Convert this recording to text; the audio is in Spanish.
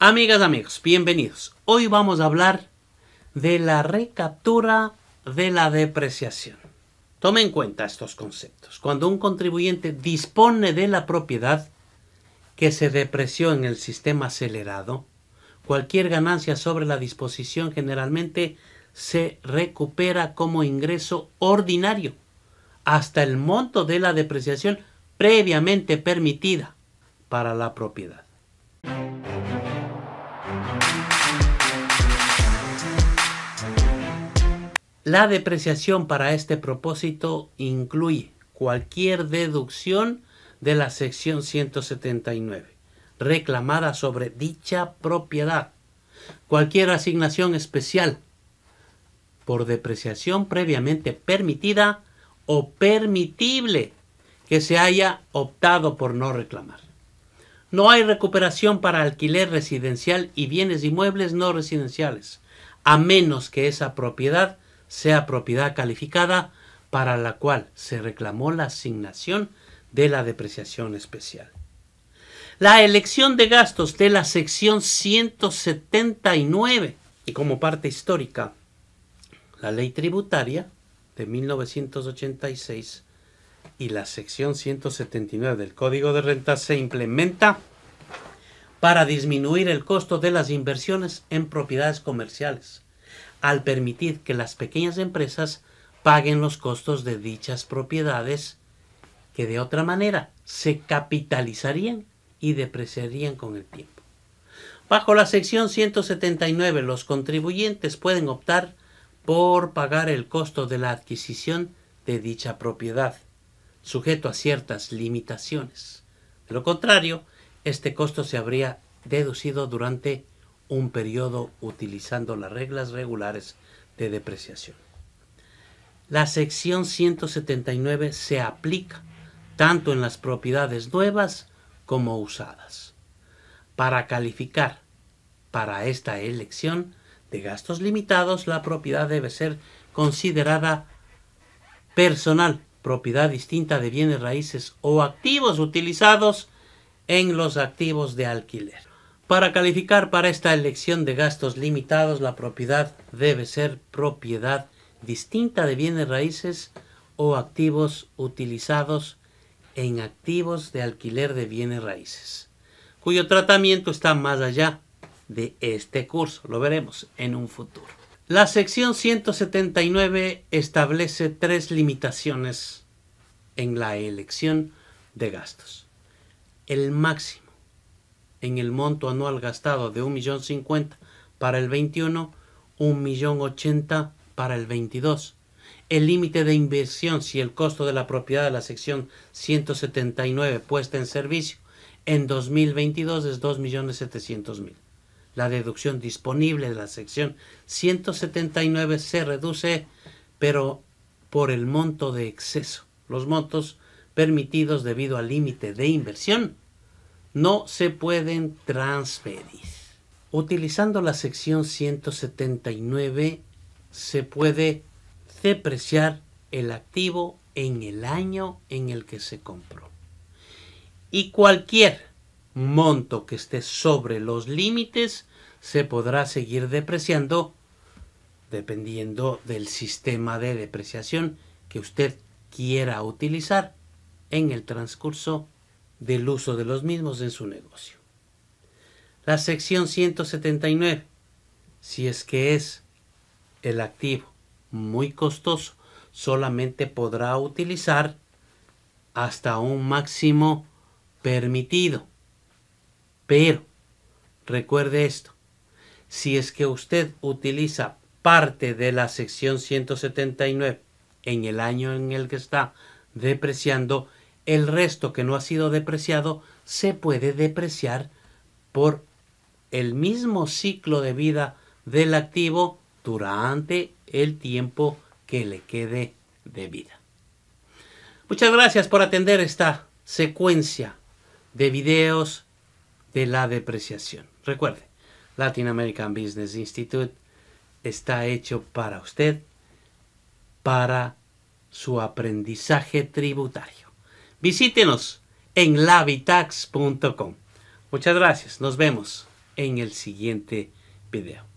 Amigas, amigos, bienvenidos. Hoy vamos a hablar de la recaptura de la depreciación. Tome en cuenta estos conceptos. Cuando un contribuyente dispone de la propiedad que se depreció en el sistema acelerado, cualquier ganancia sobre la disposición generalmente se recupera como ingreso ordinario hasta el monto de la depreciación previamente permitida para la propiedad. La depreciación para este propósito incluye cualquier deducción de la sección 179 reclamada sobre dicha propiedad, cualquier asignación especial por depreciación previamente permitida o permitible que se haya optado por no reclamar. No hay recuperación para alquiler residencial y bienes inmuebles no residenciales, a menos que esa propiedad sea propiedad calificada para la cual se reclamó la asignación de la depreciación especial. La elección de gastos de la sección 179 y como parte histórica, la ley tributaria de 1986 y la sección 179 del Código de Renta se implementa para disminuir el costo de las inversiones en propiedades comerciales al permitir que las pequeñas empresas paguen los costos de dichas propiedades que de otra manera se capitalizarían y depreciarían con el tiempo. Bajo la sección 179 los contribuyentes pueden optar por pagar el costo de la adquisición de dicha propiedad, sujeto a ciertas limitaciones. De lo contrario, este costo se habría deducido durante un periodo utilizando las reglas regulares de depreciación. La sección 179 se aplica tanto en las propiedades nuevas como usadas. Para calificar para esta elección de gastos limitados, la propiedad debe ser considerada personal, propiedad distinta de bienes raíces o activos utilizados en los activos de alquiler. Para calificar para esta elección de gastos limitados, la propiedad debe ser propiedad distinta de bienes raíces o activos utilizados en activos de alquiler de bienes raíces, cuyo tratamiento está más allá de este curso. Lo veremos en un futuro. La sección 179 establece tres limitaciones en la elección de gastos. El máximo en el monto anual gastado de 1.050.000 para el 21, 1.080.000 para el 22. El límite de inversión si el costo de la propiedad de la sección 179 puesta en servicio en 2022 es 2.700.000. La deducción disponible de la sección 179 se reduce, pero por el monto de exceso, los montos permitidos debido al límite de inversión no se pueden transferir. Utilizando la sección 179 se puede depreciar el activo en el año en el que se compró. Y cualquier monto que esté sobre los límites se podrá seguir depreciando dependiendo del sistema de depreciación que usted quiera utilizar en el transcurso del uso de los mismos en su negocio. La sección 179, si es que es el activo muy costoso, solamente podrá utilizar hasta un máximo permitido. Pero, recuerde esto, si es que usted utiliza parte de la sección 179 en el año en el que está depreciando, el resto que no ha sido depreciado se puede depreciar por el mismo ciclo de vida del activo durante el tiempo que le quede de vida. Muchas gracias por atender esta secuencia de videos de la depreciación. Recuerde, Latin American Business Institute está hecho para usted, para su aprendizaje tributario. Visítenos en lavitax.com. Muchas gracias. Nos vemos en el siguiente video.